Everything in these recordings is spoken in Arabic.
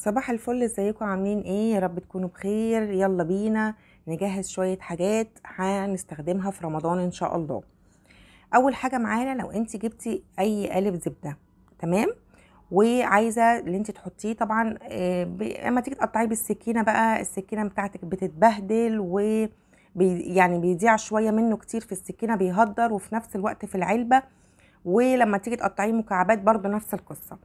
صباح الفل ازيكم عاملين ايه يا رب تكونوا بخير يلا بينا نجهز شويه حاجات هنستخدمها في رمضان ان شاء الله اول حاجه معانا لو انت جبتي اي قالب زبده تمام وعايزه اللي انت تحطيه طبعا اما آه، تيجي تقطعيه بالسكينه بقى السكينه بتاعتك بتتبهدل و يعني بيضيع شويه منه كتير في السكينه بيهدر وفي نفس الوقت في العلبه ولما تيجي تقطعيه مكعبات برضو نفس القصه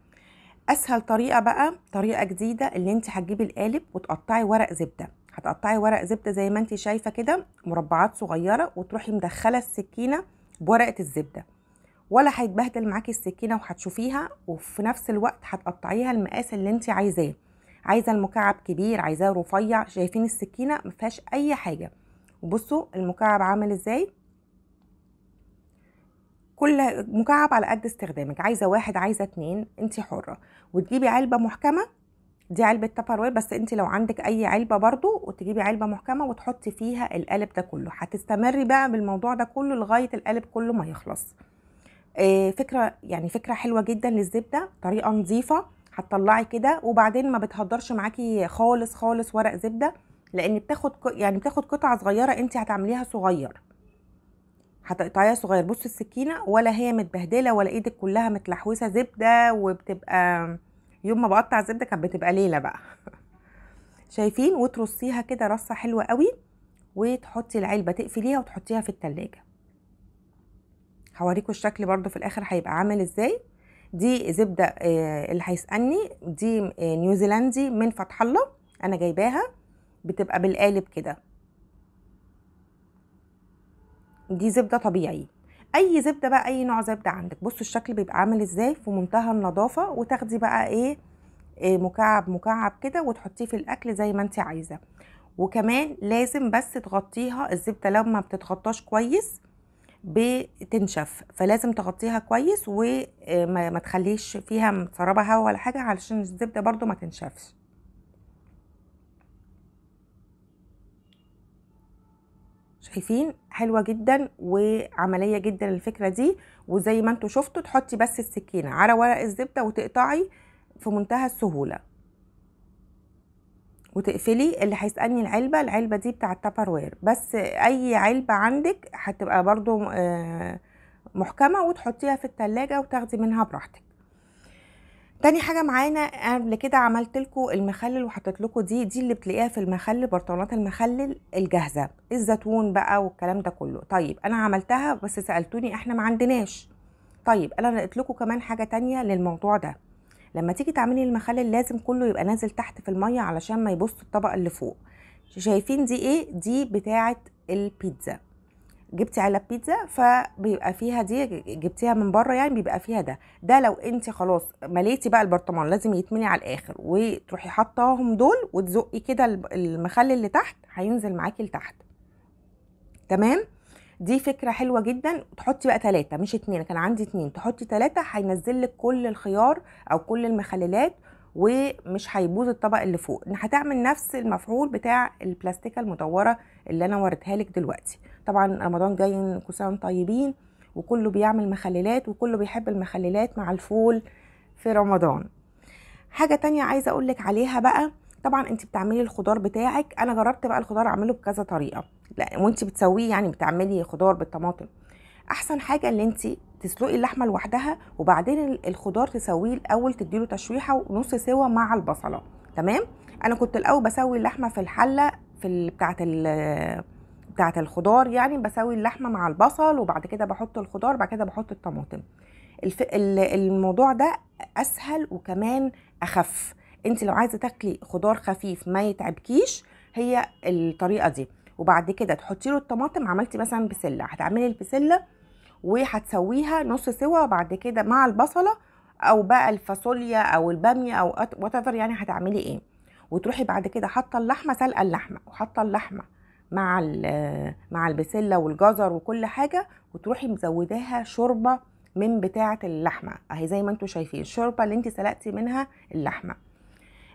اسهل طريقه بقى طريقه جديده اللي انت هتجيبي القالب وتقطعي ورق زبده هتقطعي ورق زبده زي ما انت شايفه كده مربعات صغيره وتروحي مدخله السكينه بورقه الزبده ولا هيتبهدل معاكي السكينه وهتشوفيها وفي نفس الوقت هتقطعيها المقاس اللي انت عايزاه عايزه المكعب كبير عايزاه رفيع شايفين السكينه ما اي حاجه وبصوا المكعب عامل ازاي كل مكعب على قد استخدامك عايزه واحد عايزه اتنين انت حره وتجيبي علبه محكمه دي علبه تابروير بس انت لو عندك اي علبه برضو وتجيبي علبه محكمه وتحطي فيها القالب ده كله هتستمري بقى بالموضوع ده كله لغايه القالب كله ما يخلص آه فكره يعني فكره حلوه جدا للزبده طريقه نظيفه هتطلعي كده وبعدين ما بتهدرش معاكي خالص خالص ورق زبده لان بتاخد يعني بتاخد قطعه صغيره انت هتعمليها صغير هتقطعيها صغير بص السكينه ولا هي متبهدله ولا ايدك كلها متلحوسه زبده وبتبقى يوم ما بقطع الزبده كانت بتبقى ليله بقى شايفين وترصيها كده رصه حلوه قوي وتحطي العلبه تقفليها وتحطيها في التلاجة هوريكم الشكل برده في الاخر هيبقى عامل ازاي دي زبده آه، اللي هيسالني دي آه، نيوزيلندي من فتح الله انا جايباها بتبقى بالقالب كده دي زبده طبيعي اي زبده بقى اي نوع زبده عندك بصوا الشكل بيبقى عامل ازاي في منتهى النظافه وتاخدي بقى ايه, إيه مكعب مكعب كده وتحطيه في الاكل زي ما انت عايزه وكمان لازم بس تغطيها الزبده لما بتتغطاش كويس بتنشف فلازم تغطيها كويس وما آه، تخليش فيها متسربه هوا ولا حاجه علشان الزبده برده ما تنشفش شايفين حلوه جدا وعمليه جدا الفكره دي وزي ما انتم شفتوا تحطي بس السكينه على ورق الزبده وتقطعي في منتهى السهوله وتقفلي اللي هيسالني العلبه العلبه دي بتاعه تابروير بس اي علبه عندك هتبقى برضو آه، محكمه وتحطيها في التلاجة وتاخدي منها براحتك تاني حاجه معانا قبل كده عملت لكم المخلل وحطيت لكم دي دي اللي بتلاقيها في المخلل برطمانات المخلل الجاهزه الزيتون بقى والكلام ده كله طيب انا عملتها بس سالتوني احنا ما عندناش طيب انا نقلت لكم كمان حاجه تانية للموضوع ده لما تيجي تعملي المخلل لازم كله يبقى نازل تحت في الميه علشان ما يبص الطبق اللي فوق شايفين دي ايه دي بتاعه البيتزا جبتي علب بيتزا فبيبقى فيها دي جبتيها من بره يعني بيبقى فيها ده ده لو انت خلاص مليتي بقى البرطمان لازم يتملي على الاخر وتروحي حطاهم دول وتزقي كده المخل اللي تحت هينزل معاكي لتحت تمام دي فكرة حلوة جدا تحطي بقى تلاتة مش اتنين كان عندي اتنين تحطي تلاتة هينزل لك كل الخيار او كل المخللات ومش هيبوظ الطبق اللي فوق هتعمل نفس المفعول بتاع البلاستيكه المدوره اللي انا وريتها لك دلوقتي طبعا رمضان جاي كل سنه طيبين وكله بيعمل مخللات وكله بيحب المخللات مع الفول في رمضان حاجه تانية عايزه اقولك عليها بقى طبعا انت بتعملي الخضار بتاعك انا جربت بقى الخضار اعمله بكذا طريقه لا وانت بتسويه يعني بتعملي خضار بالطماطم احسن حاجه ان انت تسلقي اللحمه لوحدها وبعدين الخضار تسويه الاول تديله تشويحه ونص سوا مع البصله تمام انا كنت الاول بسوي اللحمه في الحله في بتاعه بتاعت الخضار يعني بسوي اللحمه مع البصل وبعد كده بحط الخضار بعد كده بحط الطماطم الف... الموضوع ده اسهل وكمان اخف انت لو عايزه تاكلي خضار خفيف ما يتعبكيش هي الطريقه دي وبعد كده تحطي له الطماطم عملتي مثلا بسله هتعملي البسله وهتسويها نص سوا وبعد كده مع البصله او بقى الفاصوليا او الباميه او وات يعني هتعملي ايه وتروحي بعد كده حاطه اللحمه سلقه اللحمه وحاطه اللحمه مع مع البسله والجزر وكل حاجه وتروحي مزوداها شوربه من بتاعه اللحمه اهي زي ما انتم شايفين الشوربه اللي انت سلقتي منها اللحمه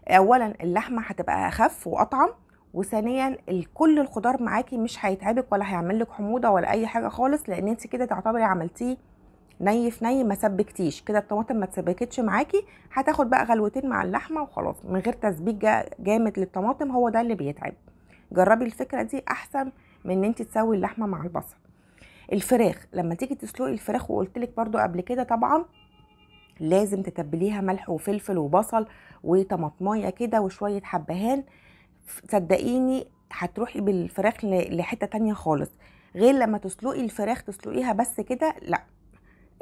اولا اللحمه هتبقى اخف واطعم وثانيا كل الخضار معاكي مش هيتعبك ولا هيعمل لك حموضه ولا اي حاجه خالص لان انت كده تعتبري عملتيه ني في ني ما سبكتيش كده الطماطم ما تسبكتش معاكي هتاخد بقى غلوتين مع اللحمه وخلاص من غير تسبيك جامد للطماطم هو ده اللي بيتعب جربي الفكره دي احسن من ان انت تسوي اللحمه مع البصل الفراخ لما تيجي تسلقي الفراخ وقلت لك برده قبل كده طبعا لازم تتبليها ملح وفلفل وبصل وطماطمايه كده وشويه حبهان صدقيني هتروحي بالفراخ لحته تانية خالص غير لما تسلقي الفراخ تسلقيها بس كده لا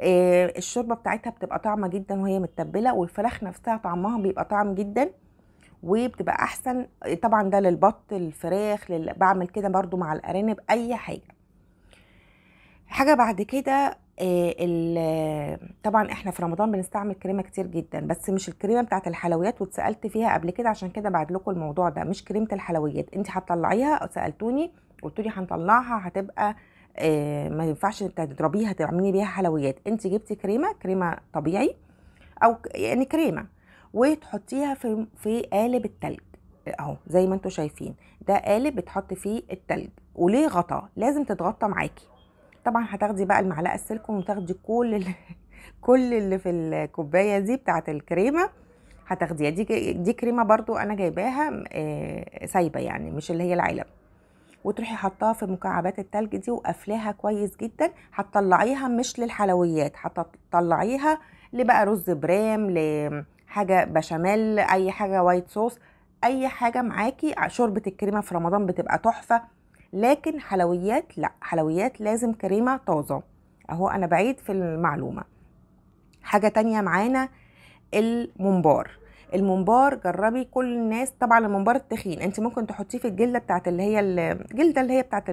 آه، الشوربه بتاعتها بتبقى طعمه جدا وهي متبله والفراخ نفسها طعمها بيبقى طعم جدا وبتبقى احسن طبعا ده للبط الفراخ لل... بعمل كده برضو مع الارانب اي حاجه حاجه بعد كده آه، طبعا احنا في رمضان بنستعمل كريمه كتير جدا بس مش الكريمه بتاعت الحلويات واتسالت فيها قبل كده عشان كده بعد لكم الموضوع ده مش كريمه الحلويات انت هتطلعيها سالتوني قلت لي هنطلعها هتبقى آه، ما ينفعش تضربيها تعملي بيها حلويات انت جبتي كريمه كريمه طبيعي او يعني كريمه وتحطيها في في قالب التلج اهو زي ما انتم شايفين ده قالب بتحط فيه التلج وليه غطا لازم تتغطى معاكي طبعا هتاخدي بقى المعلقه السيليكون وتاخدي كل اللي كل اللي في الكوبايه دي بتاعه الكريمه هتاخديها دي دي كريمه برضو انا جايباها آه، سايبه يعني مش اللي هي العلب وتروحي حطاها في مكعبات التلج دي وقافلاها كويس جدا هتطلعيها مش للحلويات هتطلعيها لبقى رز برام ل حاجه بشاميل اي حاجه وايت صوص اي حاجه معاكي شوربه الكريمه في رمضان بتبقى تحفه لكن حلويات لا حلويات لازم كريمه طازه اهو انا بعيد في المعلومه حاجه تانية معانا الممبار الممبار جربي كل الناس طبعا الممبار التخين انت ممكن تحطيه في الجلده بتاعت اللي هي الجلده اللي هي بتاعت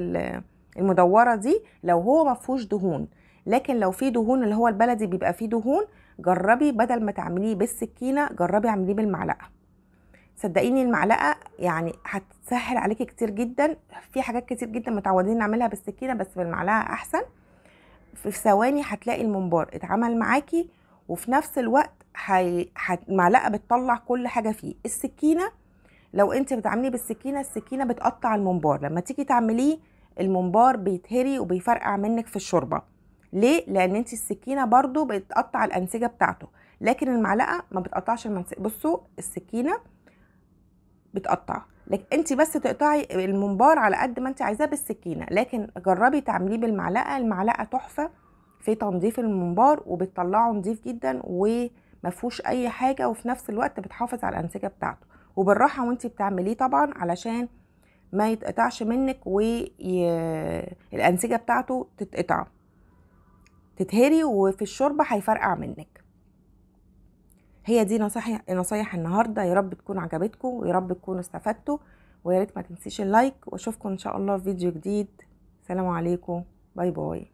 المدوره دي لو هو ما دهون لكن لو فيه دهون اللي هو البلدي بيبقى فيه دهون جربي بدل ما تعمليه بالسكينه جربي اعمليه بالمعلقه صدقيني المعلقه يعني هتسهل عليكي كتير جدا في حاجات كتير جدا متعودين نعملها بالسكينه بس بالمعلقه احسن في ثواني هتلاقي الممبار اتعمل معاكي وفي نفس الوقت هي... هت... المعلقه بتطلع كل حاجه فيه السكينه لو انت بتعمليه بالسكينه السكينه بتقطع الممبار لما تيجي تعمليه الممبار بيتهري وبيفرقع منك في الشوربه ليه لان انت السكينه برضو بتقطع الانسجه بتاعته لكن المعلقه ما بتقطعش المنسجه بصوا السكينه بتقطع لكن انت بس تقطعي الممبار على قد ما انت عايزاه بالسكينه لكن جربي تعمليه بالمعلقه المعلقه تحفه في تنظيف الممبار وبتطلعه نظيف جدا فيهوش اي حاجه وفي نفس الوقت بتحافظ على الانسجه بتاعته وبالراحه وانت بتعمليه طبعا علشان ما يتقطعش منك والانسجه بتاعته تتقطع تتهري وفي الشوربة هيفرقع منك هي دي نصايح النهارده يا رب تكون عجبتكم ويا رب تكونوا استفدتوا ويا ريت ما تنسيش اللايك واشوفكم ان شاء الله في فيديو جديد سلام عليكم باي باي